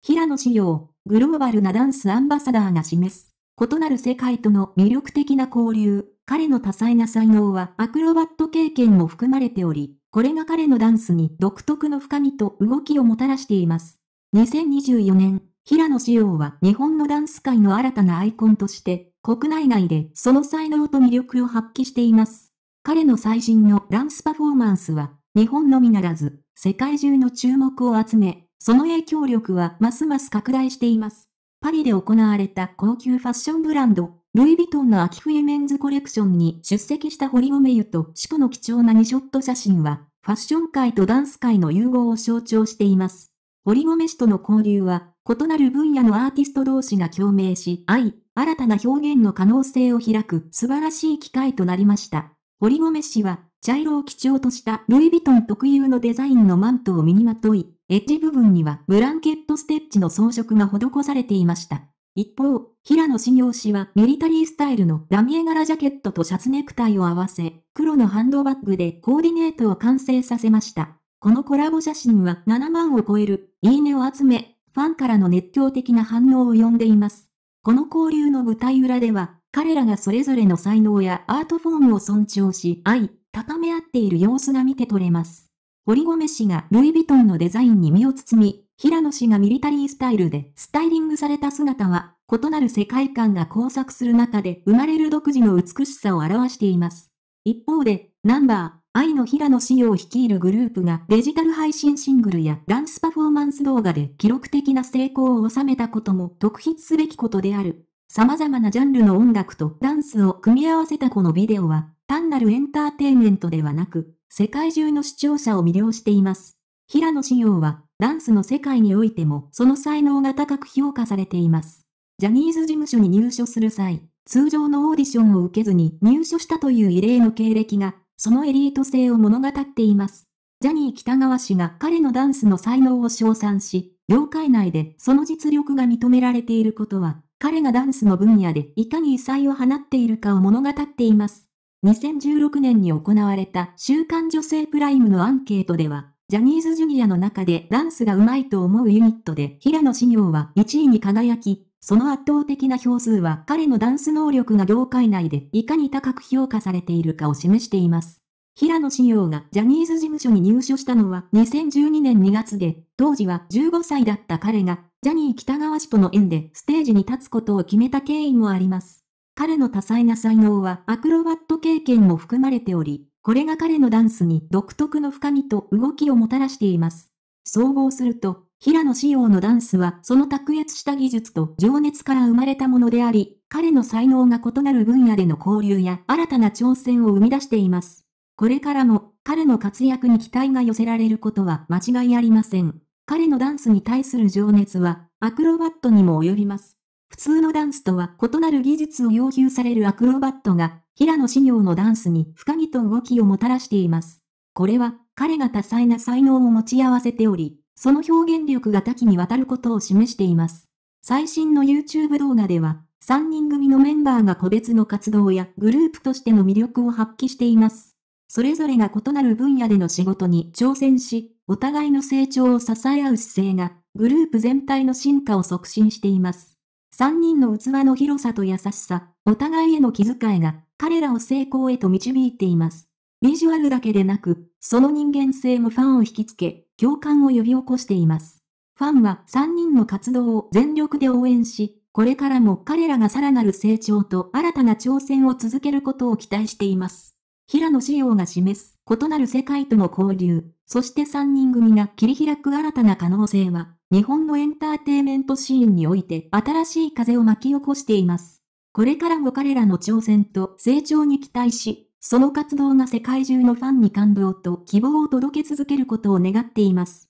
平野紫耀、グローバルなダンスアンバサダーが示す、異なる世界との魅力的な交流、彼の多彩な才能はアクロバット経験も含まれており、これが彼のダンスに独特の深みと動きをもたらしています。2024年、平野紫耀は日本のダンス界の新たなアイコンとして、国内外でその才能と魅力を発揮しています。彼の最新のダンスパフォーマンスは、日本のみならず、世界中の注目を集め、その影響力はますます拡大しています。パリで行われた高級ファッションブランド、ルイ・ヴィトンの秋冬メンズコレクションに出席した堀米ユとシコの貴重な2ショット写真は、ファッション界とダンス界の融合を象徴しています。堀米氏との交流は、異なる分野のアーティスト同士が共鳴し、愛、新たな表現の可能性を開く素晴らしい機会となりました。堀米氏は、茶色を基調としたルイ・ヴィトン特有のデザインのマントを身にまとい、エッジ部分にはブランケットステッチの装飾が施されていました。一方、平野志陽氏はミリタリースタイルのラミエ柄ジャケットとシャツネクタイを合わせ、黒のハンドバッグでコーディネートを完成させました。このコラボ写真は7万を超える、いいねを集め、ファンからの熱狂的な反応を呼んでいます。この交流の舞台裏では、彼らがそれぞれの才能やアートフォームを尊重し、愛、高め合っている様子が見て取れます。堀米氏がルイ・ヴィトンのデザインに身を包み、平野氏がミリタリースタイルでスタイリングされた姿は、異なる世界観が交錯する中で生まれる独自の美しさを表しています。一方で、ナンバー、愛の平野氏を率いるグループがデジタル配信シングルやダンスパフォーマンス動画で記録的な成功を収めたことも特筆すべきことである。様々なジャンルの音楽とダンスを組み合わせたこのビデオは、単なるエンターテイメントではなく、世界中の視聴者を魅了しています。平野紫耀は、ダンスの世界においてもその才能が高く評価されています。ジャニーズ事務所に入所する際、通常のオーディションを受けずに入所したという異例の経歴が、そのエリート性を物語っています。ジャニー北川氏が彼のダンスの才能を称賛し、業界内でその実力が認められていることは、彼がダンスの分野でいかに異彩を放っているかを物語っています。2016年に行われた週刊女性プライムのアンケートでは、ジャニーズジュニアの中でダンスが上手いと思うユニットで平野志陽は1位に輝き、その圧倒的な票数は彼のダンス能力が業界内でいかに高く評価されているかを示しています。平野志陽がジャニーズ事務所に入所したのは2012年2月で、当時は15歳だった彼が、ジャニー北川氏との縁でステージに立つことを決めた経緯もあります。彼の多彩な才能はアクロバット経験も含まれており、これが彼のダンスに独特の深みと動きをもたらしています。総合すると、平野紫耀のダンスはその卓越した技術と情熱から生まれたものであり、彼の才能が異なる分野での交流や新たな挑戦を生み出しています。これからも彼の活躍に期待が寄せられることは間違いありません。彼のダンスに対する情熱はアクロバットにも及びます。普通のダンスとは異なる技術を要求されるアクロバットが、平野紫耀のダンスに深みと動きをもたらしています。これは、彼が多彩な才能を持ち合わせており、その表現力が多岐にわたることを示しています。最新の YouTube 動画では、3人組のメンバーが個別の活動やグループとしての魅力を発揮しています。それぞれが異なる分野での仕事に挑戦し、お互いの成長を支え合う姿勢が、グループ全体の進化を促進しています。三人の器の広さと優しさ、お互いへの気遣いが、彼らを成功へと導いています。ビジュアルだけでなく、その人間性もファンを引きつけ、共感を呼び起こしています。ファンは三人の活動を全力で応援し、これからも彼らがさらなる成長と新たな挑戦を続けることを期待しています。平野仕様が示す異なる世界との交流、そして三人組が切り開く新たな可能性は、日本のエンターテイメントシーンにおいて新しい風を巻き起こしています。これからも彼らの挑戦と成長に期待し、その活動が世界中のファンに感動と希望を届け続けることを願っています。